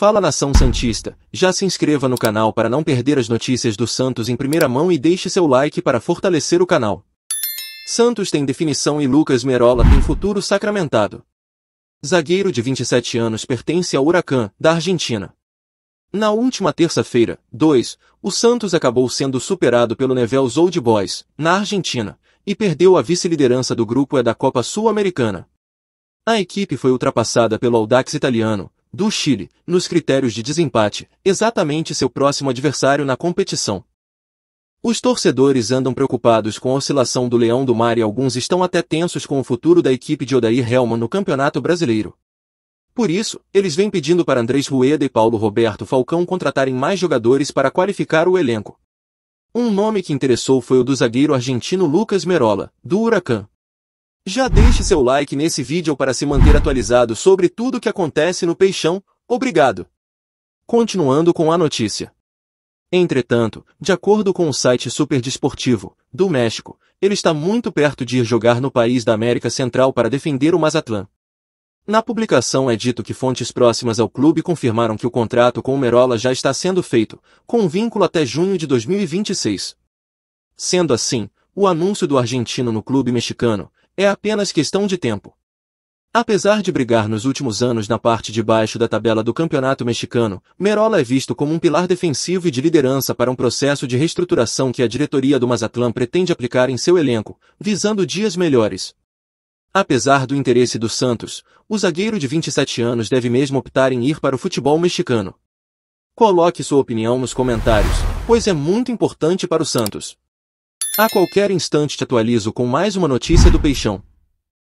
Fala nação santista, já se inscreva no canal para não perder as notícias do Santos em primeira mão e deixe seu like para fortalecer o canal. Santos tem definição e Lucas Merola tem futuro sacramentado. Zagueiro de 27 anos pertence ao Huracan, da Argentina. Na última terça-feira, 2, o Santos acabou sendo superado pelo Nevel's Old Boys, na Argentina, e perdeu a vice-liderança do grupo E da Copa Sul-Americana. A equipe foi ultrapassada pelo Audax italiano, do Chile, nos critérios de desempate, exatamente seu próximo adversário na competição. Os torcedores andam preocupados com a oscilação do Leão do Mar e alguns estão até tensos com o futuro da equipe de Odair Helman no Campeonato Brasileiro. Por isso, eles vêm pedindo para Andrés Rueda e Paulo Roberto Falcão contratarem mais jogadores para qualificar o elenco. Um nome que interessou foi o do zagueiro argentino Lucas Merola, do Huracan, já deixe seu like nesse vídeo para se manter atualizado sobre tudo o que acontece no Peixão, obrigado! Continuando com a notícia. Entretanto, de acordo com o site Super Desportivo do México, ele está muito perto de ir jogar no país da América Central para defender o Mazatlán. Na publicação é dito que fontes próximas ao clube confirmaram que o contrato com o Merola já está sendo feito, com um vínculo até junho de 2026. Sendo assim, o anúncio do argentino no clube mexicano, é apenas questão de tempo. Apesar de brigar nos últimos anos na parte de baixo da tabela do campeonato mexicano, Merola é visto como um pilar defensivo e de liderança para um processo de reestruturação que a diretoria do Mazatlán pretende aplicar em seu elenco, visando dias melhores. Apesar do interesse do Santos, o zagueiro de 27 anos deve mesmo optar em ir para o futebol mexicano. Coloque sua opinião nos comentários, pois é muito importante para o Santos. A qualquer instante te atualizo com mais uma notícia do Peixão.